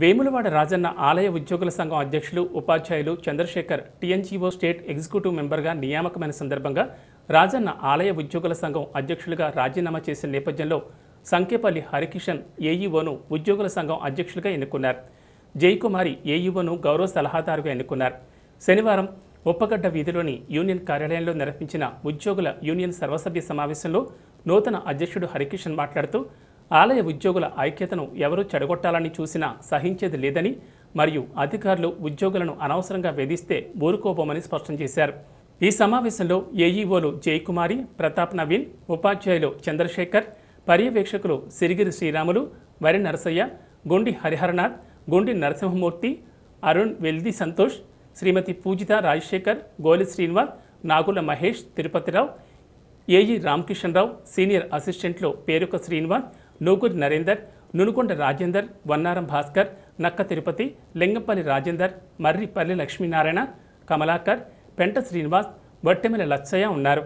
వేములవాడ రాజన్న ఆలయ ఉద్యోగుల సంఘం అధ్యక్షులు ఉపాధ్యాయులు చంద్రశేఖర్ టీఎన్జీఓ స్టేట్ ఎగ్జిక్యూటివ్ మెంబర్గా నియామకమైన సందర్భంగా రాజన్న ఆలయ ఉద్యోగుల సంఘం అధ్యక్షులుగా రాజీనామా చేసిన నేపథ్యంలో సంకేపల్లి హరికిషన్ ఏఈఓను ఉద్యోగుల సంఘం అధ్యక్షులుగా ఎన్నుకున్నారు జయకుమారి ఏఈఓను గౌరవ సలహాదారుగా ఎన్నుకున్నారు శనివారం ఉప్పగడ్డ వీధిలోని యూనియన్ కార్యాలయంలో నిర్వహించిన ఉద్యోగుల యూనియన్ సర్వసభ్య సమావేశంలో నూతన అధ్యక్షుడు హరికిషన్ మాట్లాడుతూ ఆలయ ఉద్యోగుల ఐక్యతను ఎవరూ చెడగొట్టాలని చూసినా సహించేది లేదని మరియు అధికారులు ఉద్యోగులను అనవసరంగా వేధిస్తే ఊరుకోబోమని స్పష్టం చేశారు ఈ సమావేశంలో ఏఈఓలు జయకుమారి ప్రతాప్ నవీన్ ఉపాధ్యాయులు చంద్రశేఖర్ పర్యవేక్షకులు సిరిగిరి శ్రీరాములు వరి నరసయ్య గుండి హరిహరనాథ్ గుండి నరసింహమూర్తి అరుణ్ వెల్ది సంతోష్ శ్రీమతి పూజిత రాజశేఖర్ గోలి శ్రీనివాస్ నాగుల మహేష్ తిరుపతిరావు ఏఈ రామకిషన్ రావు సీనియర్ అసిస్టెంట్లు పేరుక శ్రీనివాస్ నూకూరి నరేందర్ నునుకొండ రాజేందర్ వన్నారం భాస్కర్ నక్క తిరుపతి లింగంపల్లి రాజేందర్ మర్రిపల్లి లక్ష్మీనారాయణ కమలాకర్ పెంట శ్రీనివాస్ వట్టెమిల లచ్చయ్య ఉన్నారు